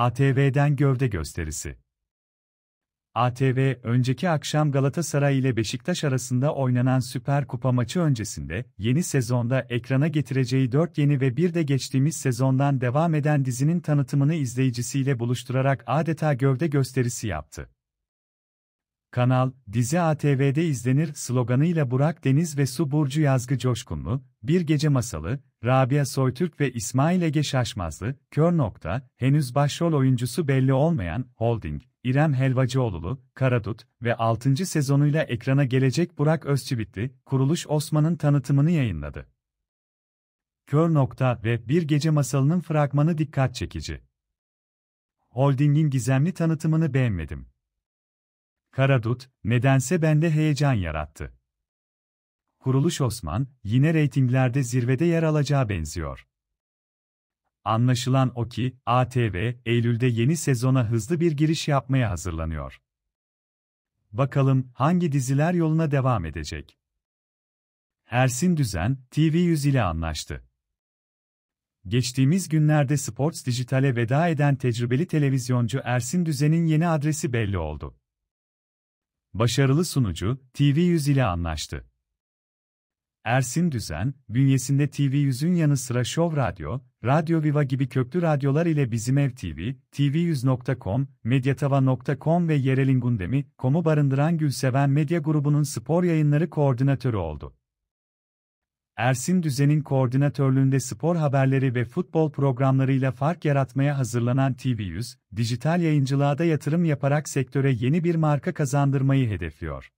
ATV'den gövde gösterisi. ATV, önceki akşam Galatasaray ile Beşiktaş arasında oynanan Süper Kupa maçı öncesinde, yeni sezonda ekrana getireceği 4 yeni ve bir de geçtiğimiz sezondan devam eden dizinin tanıtımını izleyicisiyle buluşturarak adeta gövde gösterisi yaptı. Kanal, dizi ATV'de izlenir sloganıyla Burak Deniz ve Su Burcu Yazgı Coşkunlu, Bir Gece Masalı, Rabia Soytürk ve İsmail Ege Şaşmazlı, Kör Nokta, henüz başrol oyuncusu belli olmayan, Holding, İrem Helvacıoğlu, Karadut ve 6. sezonuyla ekrana gelecek Burak Özçivitli, Kuruluş Osman'ın tanıtımını yayınladı. Kör Nokta ve Bir Gece Masalı'nın fragmanı dikkat çekici. Holding'in gizemli tanıtımını beğenmedim. Karadut, nedense bende heyecan yarattı. Kuruluş Osman, yine reytinglerde zirvede yer alacağı benziyor. Anlaşılan o ki, ATV, Eylül'de yeni sezona hızlı bir giriş yapmaya hazırlanıyor. Bakalım hangi diziler yoluna devam edecek? Ersin Düzen, TV100 ile anlaştı. Geçtiğimiz günlerde Sports Dijital'e veda eden tecrübeli televizyoncu Ersin Düzen'in yeni adresi belli oldu. Başarılı sunucu, TV100 ile anlaştı. Ersin Düzen, bünyesinde TV100'ün yanı sıra Show Radyo, Radyo Viva gibi köklü radyolar ile Bizim Ev TV, tv100.com, medyatava.com ve yerelin gündemi, komu barındıran Gülseven Medya Grubu'nun spor yayınları koordinatörü oldu. Ersin Düzen'in koordinatörlüğünde spor haberleri ve futbol programlarıyla fark yaratmaya hazırlanan TV100, dijital yayıncılığa da yatırım yaparak sektöre yeni bir marka kazandırmayı hedefliyor.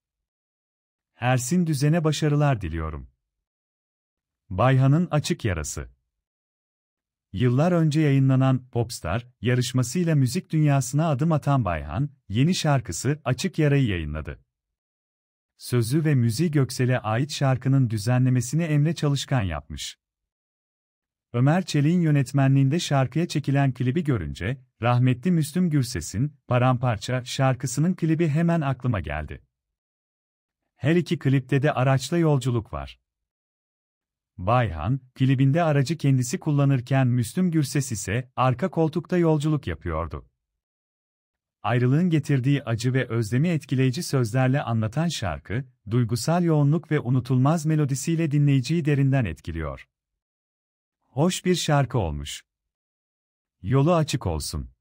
Ersin Düzen'e başarılar diliyorum. Bayhan'ın açık yarası. Yıllar önce yayınlanan Popstar yarışmasıyla müzik dünyasına adım atan Bayhan, yeni şarkısı Açık Yara'yı yayınladı. Sözü ve müziği Göksel'e ait şarkının düzenlemesini Emre Çalışkan yapmış. Ömer Çelik'in yönetmenliğinde şarkıya çekilen klibi görünce, rahmetli Müslüm Gürses'in Paramparça şarkısının klibi hemen aklıma geldi. Her iki klipte de araçla yolculuk var. Bayhan, klibinde aracı kendisi kullanırken Müslüm Gürses ise arka koltukta yolculuk yapıyordu ayrılığın getirdiği acı ve özlemi etkileyici sözlerle anlatan şarkı, duygusal yoğunluk ve unutulmaz melodisiyle dinleyiciyi derinden etkiliyor. Hoş bir şarkı olmuş. Yolu açık olsun.